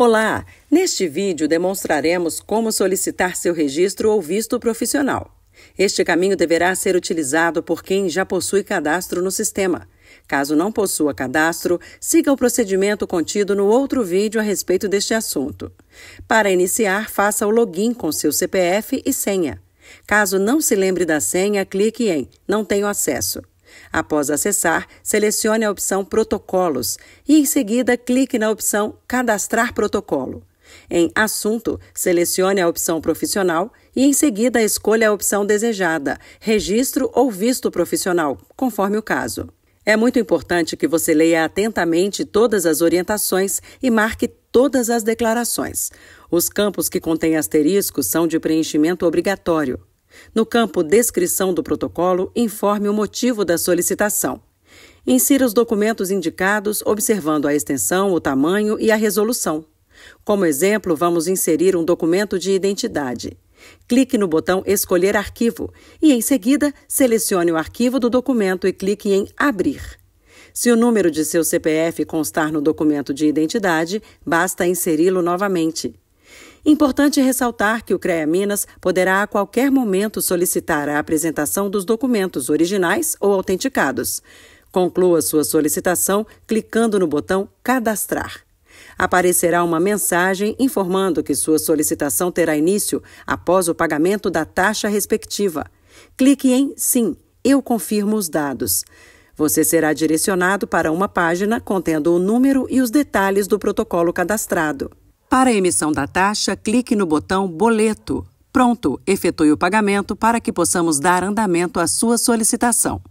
Olá! Neste vídeo demonstraremos como solicitar seu registro ou visto profissional. Este caminho deverá ser utilizado por quem já possui cadastro no sistema. Caso não possua cadastro, siga o procedimento contido no outro vídeo a respeito deste assunto. Para iniciar, faça o login com seu CPF e senha. Caso não se lembre da senha, clique em Não tenho acesso. Após acessar, selecione a opção Protocolos e em seguida clique na opção Cadastrar protocolo. Em Assunto, selecione a opção Profissional e em seguida escolha a opção desejada, Registro ou Visto Profissional, conforme o caso. É muito importante que você leia atentamente todas as orientações e marque todas as declarações. Os campos que contêm asteriscos são de preenchimento obrigatório. No campo Descrição do protocolo, informe o motivo da solicitação. Insira os documentos indicados, observando a extensão, o tamanho e a resolução. Como exemplo, vamos inserir um documento de identidade. Clique no botão Escolher arquivo e, em seguida, selecione o arquivo do documento e clique em Abrir. Se o número de seu CPF constar no documento de identidade, basta inseri-lo novamente. Importante ressaltar que o CREA Minas poderá a qualquer momento solicitar a apresentação dos documentos originais ou autenticados. Conclua sua solicitação clicando no botão Cadastrar. Aparecerá uma mensagem informando que sua solicitação terá início após o pagamento da taxa respectiva. Clique em Sim, eu confirmo os dados. Você será direcionado para uma página contendo o número e os detalhes do protocolo cadastrado. Para a emissão da taxa, clique no botão Boleto. Pronto, efetue o pagamento para que possamos dar andamento à sua solicitação.